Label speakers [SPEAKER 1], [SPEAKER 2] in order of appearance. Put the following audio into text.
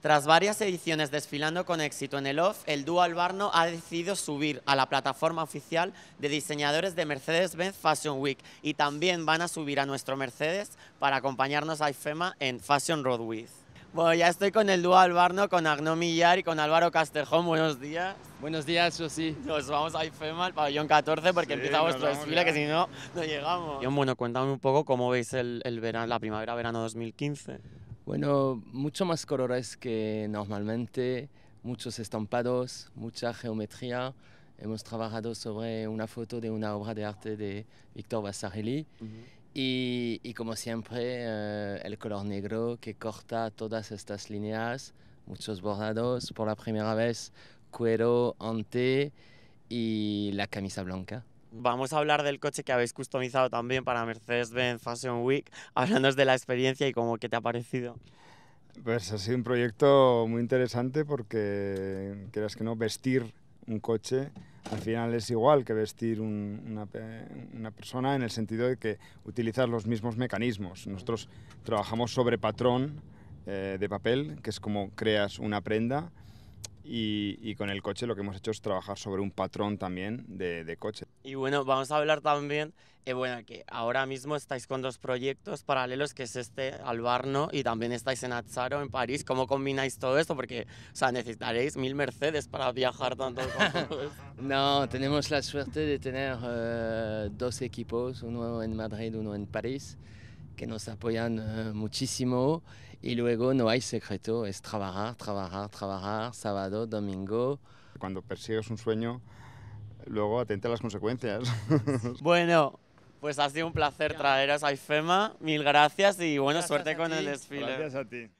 [SPEAKER 1] Tras varias ediciones desfilando con éxito en el OFF, el dúo Albarno ha decidido subir a la plataforma oficial de diseñadores de Mercedes-Benz Fashion Week y también van a subir a nuestro Mercedes para acompañarnos a IFEMA en Fashion Road Week. Bueno, ya estoy con el dúo Albarno, con Agno Millar y con Álvaro Casterjón. Buenos días. Buenos días, eso sí. Nos vamos a IFEMA, al pabellón 14, porque empieza vuestro desfile, que si no, no llegamos. bueno, cuéntame un poco cómo veis el, el verano, la primavera-verano 2015.
[SPEAKER 2] Bueno, mucho más colores que normalmente, muchos estampados, mucha geometría. Hemos trabajado sobre una foto de una obra de arte de Víctor Vasarely. y, como siempre, eh, el color negro que corta todas estas líneas, muchos bordados, por la primera vez cuero ante y la camisa blanca
[SPEAKER 1] vamos a hablar del coche que habéis customizado también para Mercedes-Benz Fashion Week. hablándonos de la experiencia y cómo que te ha parecido.
[SPEAKER 3] Pues ha sido un proyecto muy interesante porque, creas que no, vestir un coche al final es igual que vestir una, persona en el sentido de que utilizas los mismos mecanismos. Nosotros trabajamos sobre patrón eh, de papel, que es como creas una prenda y, con el coche lo que hemos hecho es trabajar sobre un patrón también de, coche.
[SPEAKER 1] Y bueno, vamos a hablar también, eh, que ahora mismo estáis con dos proyectos paralelos, que es este Albarno y también estáis en Azzaro, en París. ¿Cómo combináis todo esto? Porque, o sea, necesitaréis mil Mercedes para viajar tanto.
[SPEAKER 2] no, tenemos la suerte de tener eh, dos equipos, uno en Madrid, uno en París que nos apoyan eh, muchísimo. Y luego no hay secreto, es
[SPEAKER 3] trabajar, trabajar, trabajar, sábado, domingo. Cuando persigues un sueño, luego atenta a las consecuencias. Bueno,
[SPEAKER 1] pues ha sido un placer traeros a
[SPEAKER 3] IFEMA, mil gracias y bueno, suerte con el desfile. Gracias a ti.